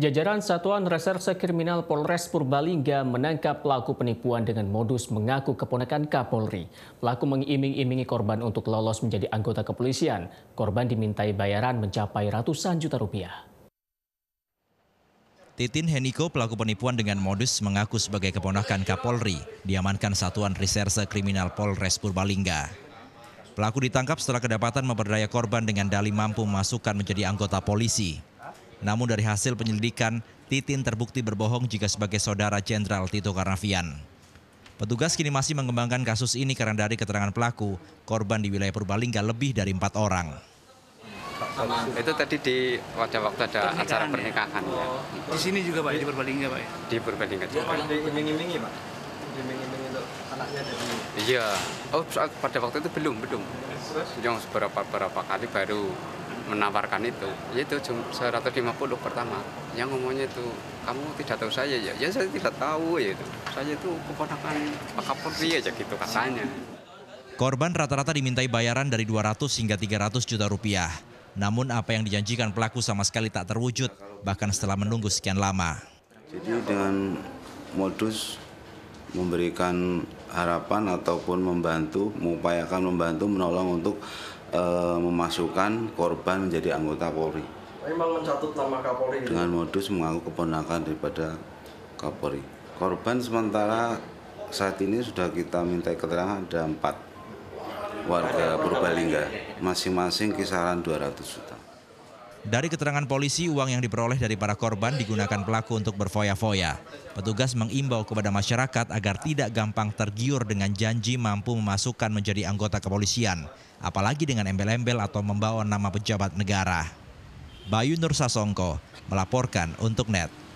Jajaran Satuan Reserse Kriminal Polres Purbalingga menangkap pelaku penipuan dengan modus mengaku keponakan Kapolri. Pelaku mengiming-imingi korban untuk lolos menjadi anggota kepolisian. Korban dimintai bayaran mencapai ratusan juta rupiah. Titin Heniko pelaku penipuan dengan modus mengaku sebagai keponakan Kapolri, diamankan Satuan Reserse Kriminal Polres Purbalingga. Pelaku ditangkap setelah kedapatan memperdaya korban dengan dali mampu memasukkan menjadi anggota polisi. Namun dari hasil penyelidikan, Titin terbukti berbohong jika sebagai saudara Jenderal Tito Karnavian. Petugas kini masih mengembangkan kasus ini karena dari keterangan pelaku, korban di wilayah Purbalingga lebih dari empat orang. Itu tadi di pada waktu ada pernikahan acara ya? pernikahan. Ya. ya. Di sini juga Pak, di Purbalingga Pak ya? Di Purbalingga juga. Di iming-imingi Pak? iming anaknya dari Iya. Oh, pada waktu itu belum, belum. Yang seberapa-berapa kali baru menawarkan itu itu 150 pertama yang ngomongnya itu kamu tidak tahu saya ya ya saya tidak tahu ya itu saya itu keponakan Pak Kapolri aja gitu katanya korban rata-rata dimintai bayaran dari 200 hingga 300 juta rupiah namun apa yang dijanjikan pelaku sama sekali tak terwujud bahkan setelah menunggu sekian lama jadi dengan modus memberikan harapan ataupun membantu mengupayakan membantu menolong untuk Eh, memasukkan korban menjadi anggota Polri. Memang mencatut nama Kapolri. Gitu? Dengan modus mengaku keponakan daripada Kapolri. Korban sementara saat ini sudah kita minta keterangan ada empat warga Purbalingga, masing-masing kisaran 200 juta. Dari keterangan polisi, uang yang diperoleh dari para korban digunakan pelaku untuk berfoya-foya. Petugas mengimbau kepada masyarakat agar tidak gampang tergiur dengan janji mampu memasukkan menjadi anggota kepolisian, apalagi dengan embel-embel atau membawa nama pejabat negara. Bayu Nur Sasongko melaporkan untuk NET.